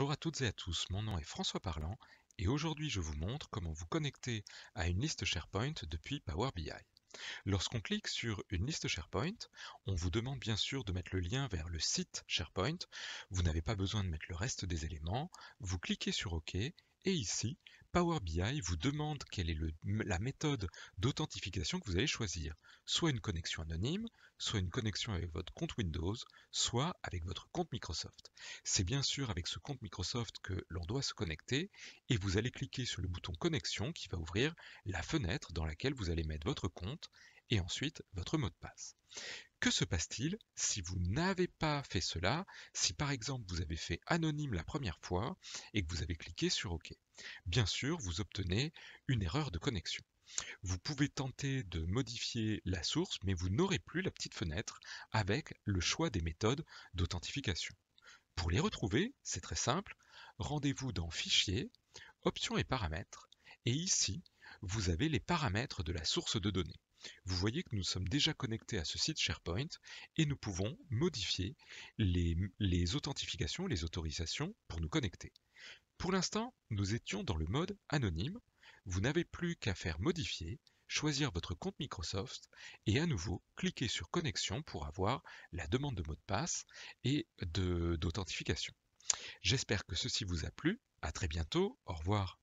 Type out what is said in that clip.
Bonjour à toutes et à tous, mon nom est François Parlant et aujourd'hui je vous montre comment vous connecter à une liste SharePoint depuis Power BI. Lorsqu'on clique sur une liste SharePoint, on vous demande bien sûr de mettre le lien vers le site SharePoint, vous n'avez pas besoin de mettre le reste des éléments, vous cliquez sur OK et ici, Power BI vous demande quelle est la méthode d'authentification que vous allez choisir. Soit une connexion anonyme, soit une connexion avec votre compte Windows, soit avec votre compte Microsoft. C'est bien sûr avec ce compte Microsoft que l'on doit se connecter et vous allez cliquer sur le bouton connexion qui va ouvrir la fenêtre dans laquelle vous allez mettre votre compte et ensuite votre mot de passe. Que se passe-t-il si vous n'avez pas fait cela, si par exemple vous avez fait anonyme la première fois et que vous avez cliqué sur OK Bien sûr, vous obtenez une erreur de connexion. Vous pouvez tenter de modifier la source, mais vous n'aurez plus la petite fenêtre avec le choix des méthodes d'authentification. Pour les retrouver, c'est très simple, rendez-vous dans Fichier, Options et paramètres, et ici, vous avez les paramètres de la source de données. Vous voyez que nous sommes déjà connectés à ce site SharePoint et nous pouvons modifier les, authentifications, les autorisations pour nous connecter. Pour l'instant, nous étions dans le mode anonyme. Vous n'avez plus qu'à faire modifier, choisir votre compte Microsoft et à nouveau cliquer sur connexion pour avoir la demande de mot de passe et d'authentification. J'espère que ceci vous a plu. À très bientôt. Au revoir.